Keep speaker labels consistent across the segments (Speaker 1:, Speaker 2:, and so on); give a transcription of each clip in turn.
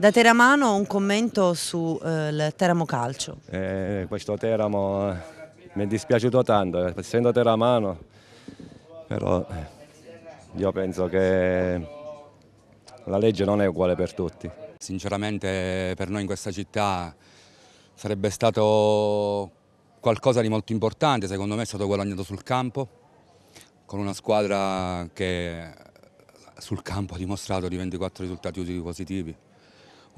Speaker 1: Da Teramano un commento sul eh, Teramo Calcio.
Speaker 2: Eh, questo Teramo eh, mi è dispiaciuto tanto, eh, essendo Teramano, però eh, io penso che la legge non è uguale per tutti.
Speaker 3: Sinceramente per noi in questa città sarebbe stato qualcosa di molto importante, secondo me è stato guadagnato sul campo, con una squadra che sul campo ha dimostrato di 24 risultati positivi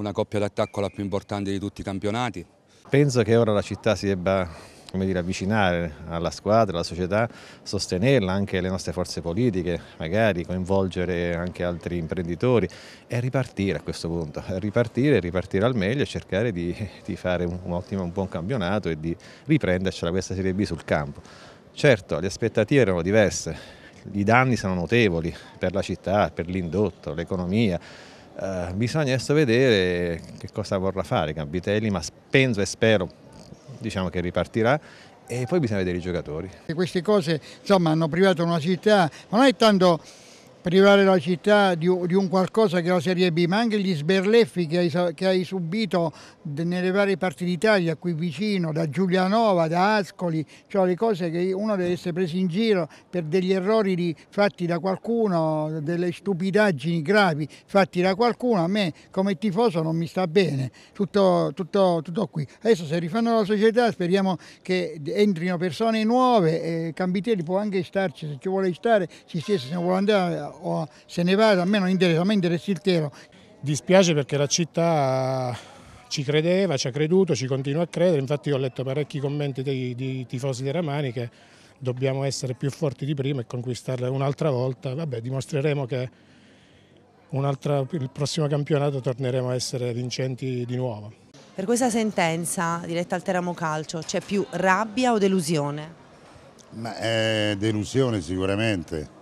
Speaker 2: una coppia d'attacco la più importante di tutti i campionati. Penso che ora la città si debba come dire, avvicinare alla squadra, alla società, sostenerla anche le nostre forze politiche, magari coinvolgere anche altri imprenditori e ripartire a questo punto, ripartire, ripartire al meglio e cercare di, di fare un, un ottimo, un buon campionato e di riprendercela questa Serie B sul campo. Certo, le aspettative erano diverse, i danni sono notevoli per la città, per l'indotto, l'economia, eh, bisogna adesso vedere che cosa vorrà fare Gambitelli, ma penso e spero diciamo, che
Speaker 4: ripartirà e poi bisogna vedere i giocatori. Queste cose insomma, hanno privato una città, ma non è tanto privare la città di, un qualcosa che è la Serie B, ma anche gli sberleffi che hai, che hai subito nelle varie parti d'Italia, qui vicino, da Giulianova, da Ascoli, cioè le cose che uno deve essere preso in giro per degli errori di, fatti da qualcuno, delle stupidaggini gravi fatti da qualcuno, a me come tifoso non mi sta bene, tutto, tutto, tutto qui. Adesso se rifanno la società speriamo che entrino persone nuove, eh, Cambitelli può anche starci, se ci vuole stare, ci stia, se ne vuole andare o se ne va almeno non interessa, a me in il Tero. Dispiace perché
Speaker 5: la città ci credeva, ci ha creduto, ci continua a credere, infatti ho letto parecchi commenti dei, dei tifosi dei Ramani che dobbiamo essere più forti di prima e conquistarla un'altra volta, vabbè dimostreremo che il prossimo campionato torneremo a essere vincenti di nuovo.
Speaker 1: Per questa sentenza diretta al Teramo Calcio c'è più rabbia o delusione?
Speaker 6: Ma, eh, delusione sicuramente,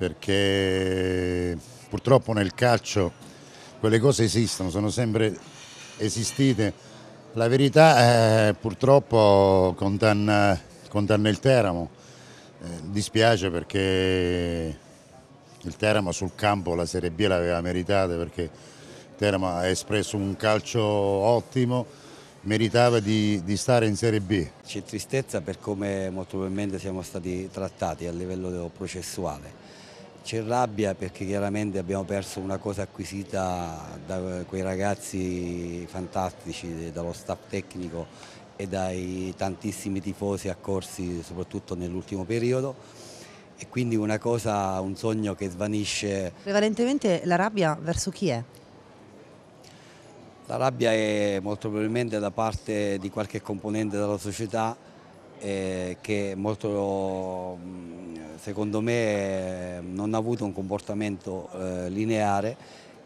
Speaker 6: perché purtroppo nel calcio quelle cose esistono, sono sempre esistite. La verità eh, purtroppo condanna, condanna, il Teramo, eh, dispiace perché il Teramo sul campo la Serie B l'aveva meritata perché il Teramo ha espresso un calcio ottimo, meritava di, di, stare in Serie B.
Speaker 3: C'è tristezza per come molto probabilmente siamo stati trattati a livello processuale. C'è rabbia perché chiaramente abbiamo perso una cosa acquisita da quei ragazzi fantastici, dallo staff tecnico e dai tantissimi tifosi accorsi soprattutto nell'ultimo periodo e quindi una cosa, un sogno che svanisce.
Speaker 1: Prevalentemente la rabbia verso chi è?
Speaker 3: La rabbia è molto probabilmente da parte di qualche componente della società eh, che molto, mm, secondo me eh, non ha avuto un comportamento eh, lineare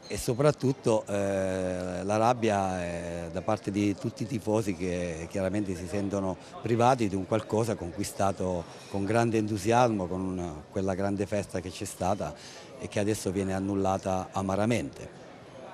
Speaker 3: e soprattutto eh, la rabbia eh, da parte di tutti i tifosi che chiaramente si sentono privati di un qualcosa conquistato con grande entusiasmo, con quella grande festa che c'è stata e che adesso viene annullata amaramente.